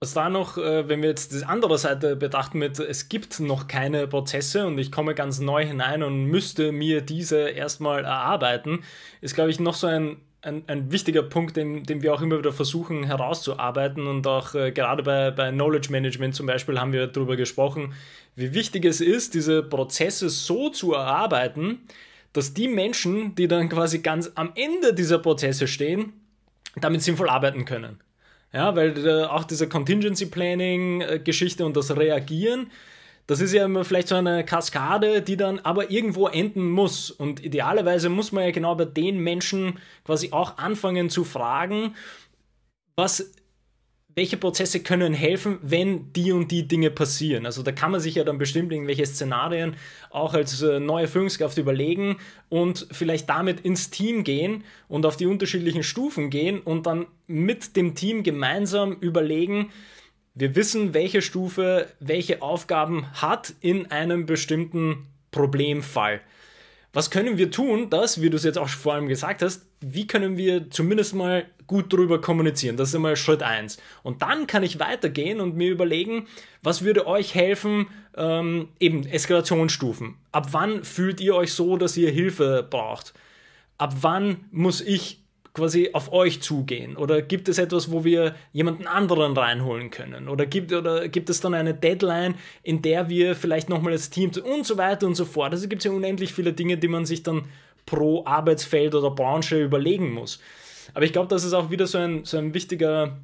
Was da noch, äh, wenn wir jetzt die andere Seite betrachten mit, es gibt noch keine Prozesse und ich komme ganz neu hinein und müsste mir diese erstmal erarbeiten, ist, glaube ich, noch so ein, ein, ein wichtiger Punkt, den, den, wir auch immer wieder versuchen herauszuarbeiten und auch äh, gerade bei, bei Knowledge Management zum Beispiel haben wir darüber gesprochen, wie wichtig es ist, diese Prozesse so zu erarbeiten, dass die Menschen, die dann quasi ganz am Ende dieser Prozesse stehen, damit sinnvoll arbeiten können. Ja, weil äh, auch diese Contingency Planning-Geschichte äh, und das Reagieren, das ist ja immer vielleicht so eine Kaskade, die dann aber irgendwo enden muss. Und idealerweise muss man ja genau bei den Menschen quasi auch anfangen zu fragen, was welche Prozesse können helfen, wenn die und die Dinge passieren. Also da kann man sich ja dann bestimmt irgendwelche Szenarien auch als äh, neue Führungskraft überlegen und vielleicht damit ins Team gehen und auf die unterschiedlichen Stufen gehen und dann mit dem Team gemeinsam überlegen, wir wissen, welche Stufe welche Aufgaben hat in einem bestimmten Problemfall was können wir tun, dass, wie du es jetzt auch vor allem gesagt hast, wie können wir zumindest mal gut darüber kommunizieren? Das ist immer Schritt 1. Und dann kann ich weitergehen und mir überlegen, was würde euch helfen, ähm, eben Eskalationsstufen. Ab wann fühlt ihr euch so, dass ihr Hilfe braucht? Ab wann muss ich quasi auf euch zugehen? Oder gibt es etwas, wo wir jemanden anderen reinholen können? Oder gibt, oder gibt es dann eine Deadline, in der wir vielleicht nochmal als Team und so weiter und so fort? Also gibt es ja unendlich viele Dinge, die man sich dann pro Arbeitsfeld oder Branche überlegen muss. Aber ich glaube, das ist auch wieder so ein, so ein wichtiger,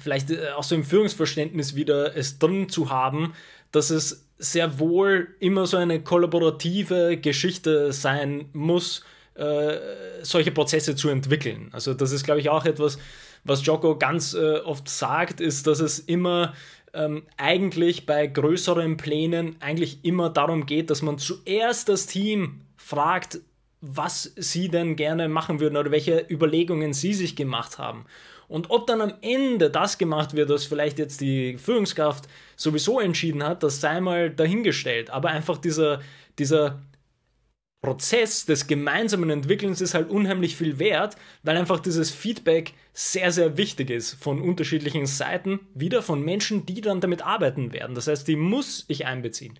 vielleicht äh, auch so im Führungsverständnis wieder es drin zu haben, dass es sehr wohl immer so eine kollaborative Geschichte sein muss äh, solche Prozesse zu entwickeln. Also das ist, glaube ich, auch etwas, was Joko ganz äh, oft sagt, ist, dass es immer ähm, eigentlich bei größeren Plänen eigentlich immer darum geht, dass man zuerst das Team fragt, was sie denn gerne machen würden oder welche Überlegungen sie sich gemacht haben. Und ob dann am Ende das gemacht wird, was vielleicht jetzt die Führungskraft sowieso entschieden hat, das sei mal dahingestellt. Aber einfach dieser, dieser Prozess des gemeinsamen Entwickelns ist halt unheimlich viel wert, weil einfach dieses Feedback sehr, sehr wichtig ist von unterschiedlichen Seiten, wieder von Menschen, die dann damit arbeiten werden. Das heißt, die muss ich einbeziehen.